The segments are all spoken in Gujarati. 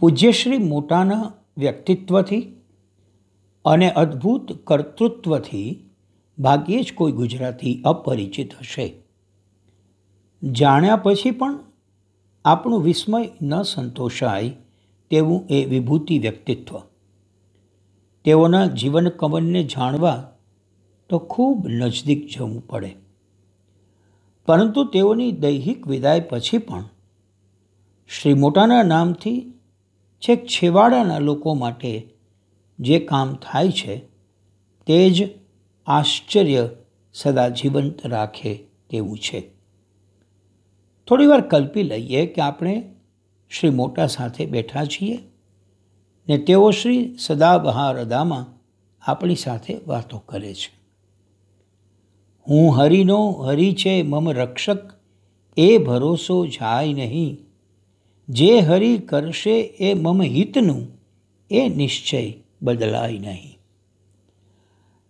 પૂજ્યશ્રી મોટાના વ્યક્તિત્વથી અને અદ્ભુત કર્તૃત્વથી ભાગ્યે જ કોઈ ગુજરાતી અપરિચિત હશે જાણ્યા પછી પણ આપણું વિસ્મય ન સંતોષાય તેવું એ વિભૂતિ વ્યક્તિત્વ તેઓના જીવન કમનને જાણવા તો ખૂબ નજદીક જવું પડે પરંતુ તેઓની દૈહિક વિદાય પછી પણ શ્રી મોટાના નામથી છેક છેવાડાના લોકો માટે જે કામ થાય છે તે જ આશ્ચર્ય સદા જીવંત રાખે તેવું છે થોડીવાર કલ્પી લઈએ કે આપણે શ્રી મોટા સાથે બેઠા છીએ ને તેઓ શ્રી સદાબહાર અદામાં આપણી સાથે વાતો કરે છે હું હરિનો હરિ છે મમ રક્ષક એ ભરોસો જાય નહીં જે હરિ કરશે એ મમ હિતનું એ નિશ્ચય બદલાય નહીં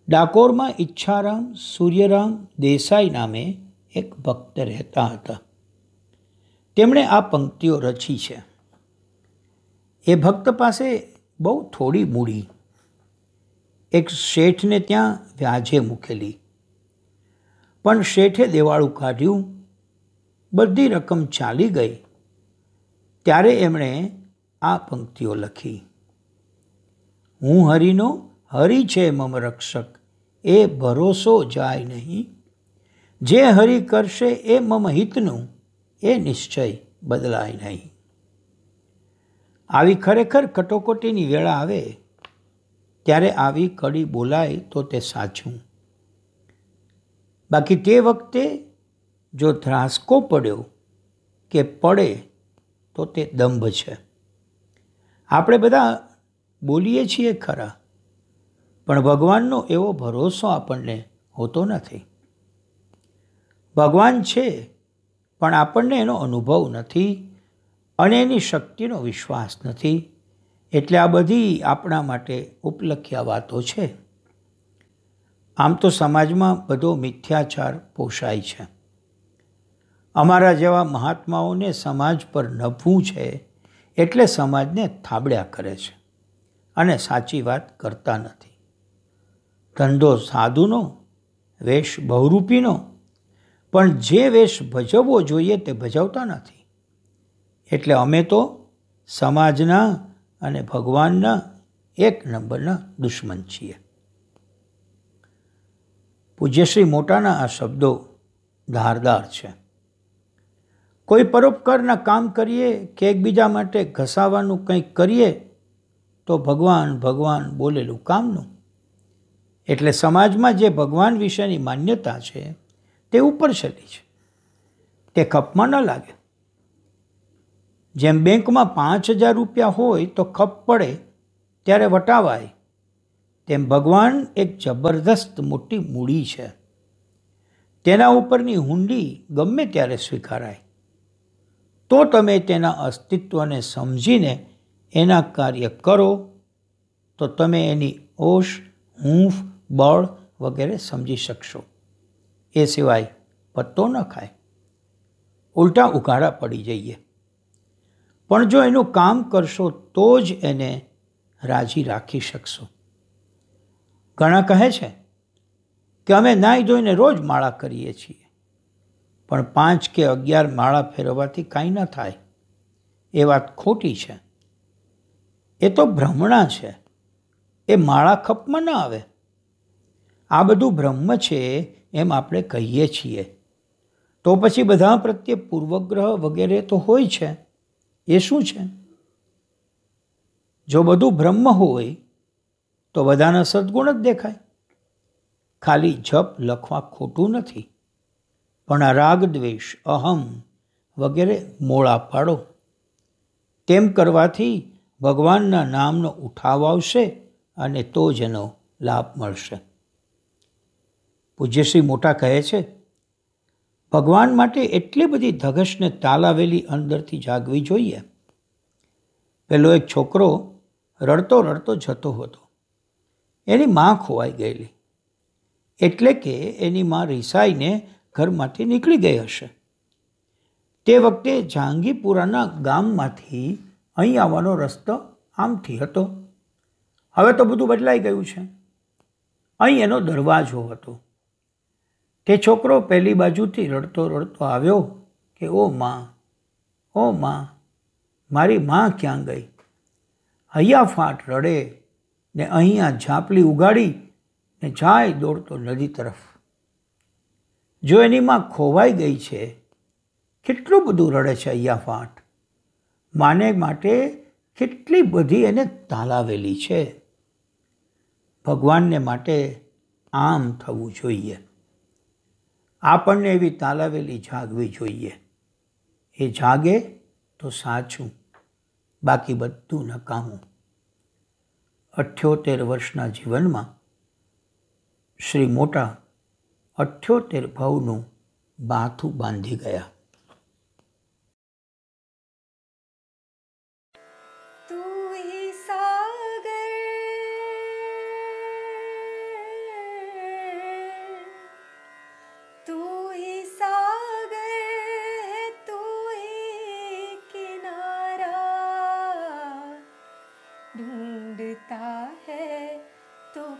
ડાકોરમાં ઈચ્છારામ સૂર્યરામ દેસાઈ નામે એક ભક્ત રહેતા હતા તેમણે આ પંક્તિઓ રચી છે એ ભક્ત પાસે બહુ થોડી મૂડી એક શેઠને ત્યાં વ્યાજે મૂકેલી પણ શેઠે દેવાળું કાઢ્યું બધી રકમ ચાલી ગઈ ત્યારે એમણે આ પંક્તિઓ લખી હું હરિનો હરિ છે મમ રક્ષક એ ભરોસો જાય નહીં જે હરિ કરશે એ મમ હિતનું એ નિશ્ચય બદલાય નહીં આવી ખરેખર કટોકટીની વેળા આવે ત્યારે આવી કડી બોલાય તો તે સાચું બાકી તે વખતે જો ધ્રાસકો પડ્યો કે પડે તો તે દંભ છે આપણે બધા બોલીએ છીએ ખરા પણ ભગવાનનો એવો ભરોસો આપણને હોતો નથી ભગવાન છે પણ આપણને એનો અનુભવ નથી અને એની શક્તિનો વિશ્વાસ નથી એટલે આ બધી આપણા માટે ઉપલખ્ય વાતો છે આમ તો સમાજમાં બધો મિથ્યાચાર પોષાય છે અમારા જેવા મહાત્માઓને સમાજ પર નભવું છે એટલે સમાજને થાબડ્યા કરે છે અને સાચી વાત કરતા નથી ધંધો સાધુનો વેશ બહુરૂપીનો પણ જે વેશ ભજવવો જોઈએ તે ભજવતા નથી એટલે અમે તો સમાજના અને ભગવાનના એક નંબરના દુશ્મન છીએ પૂજ્યશ્રી મોટાના આ શબ્દો ધારદાર છે કોઈ પરોપકારના કામ કરીએ કે એકબીજા માટે ઘસાવાનું કંઈક કરીએ તો ભગવાન ભગવાન બોલેલું કામનું એટલે સમાજમાં જે ભગવાન વિશેની માન્યતા છે તે ઉપર ચલી છે તે ખપમાં ન લાગે જેમ બેંકમાં પાંચ હજાર રૂપિયા હોય તો ખપ પડે ત્યારે વટાવાય તેમ ભગવાન એક જબરદસ્ત મોટી મૂડી છે તેના ઉપરની હુંડી ગમે ત્યારે સ્વીકારાય તો તમે તેના અસ્તિત્વને સમજીને એના કાર્ય કરો તો તમે એની ઓશ હૂંફ બળ વગેરે સમજી શકશો એ સિવાય પત્તો ન ખાય ઉલટા ઉઘાડા પડી જઈએ પણ જો એનું કામ કરશો તો જ એને રાજી રાખી શકશો ઘણા કહે છે કે અમે નાહી ધોઈને રોજ માળા કરીએ છીએ પણ પાંચ કે અગિયાર માળા ફેરવવાથી કાંઈ ન થાય એ વાત ખોટી છે એ તો ભ્રમણા છે એ માળા ખપમાં ન આવે આ બધું બ્રહ્મ છે એમ આપણે કહીએ છીએ તો પછી બધા પ્રત્યે પૂર્વગ્રહ વગેરે તો હોય છે એ શું છે જો બધું બ્રહ્મ હોય તો બધાના સદગુણ જ દેખાય ખાલી જપ લખવા ખોટું નથી પણ આ રાગ દ્વેષ અહમ વગેરે મોળા પાડો તેમ કરવાથી ભગવાનના નામનો ઉઠાવ આવશે અને તો જ એનો લાભ મળશે પૂજ્યશ્રી મોટા કહે છે ભગવાન માટે એટલી બધી ધગશને તાલાવેલી અંદરથી જાગવી જોઈએ પેલો એક છોકરો રડતો રડતો જતો હતો એની માં ખોવાઈ ગયેલી એટલે કે એની માં રિસાઈને ઘરમાંથી નીકળી ગઈ હશે તે વખતે જહાંગીપુરાના ગામમાંથી અહીં આવવાનો રસ્તો આમથી હતો હવે તો બધું બદલાઈ ગયું છે અહીં એનો દરવાજો હતો તે છોકરો પહેલી બાજુથી રડતો રડતો આવ્યો કે ઓ માં ઓ માં મારી માં ક્યાં ગઈ હૈયા ફાટ રડે ને અહીંયા ઝાપલી ઉગાડી ને જાય દોડતો નદી તરફ જો એની માં ખોવાઈ ગઈ છે કેટલું બધું રડે છે અહીંયા ફાટ માને માટે કેટલી બધી એને તાલાવેલી છે ભગવાનને માટે આમ થવું જોઈએ આપણને એવી તાલાવેલી જાગવી જોઈએ એ જાગે તો સાચું બાકી બધું નકામું અઠ્યોતેર વર્ષના જીવનમાં શ્રી મોટા અઠ્યોતેર ભાવનું બાથું બાંધી ગયા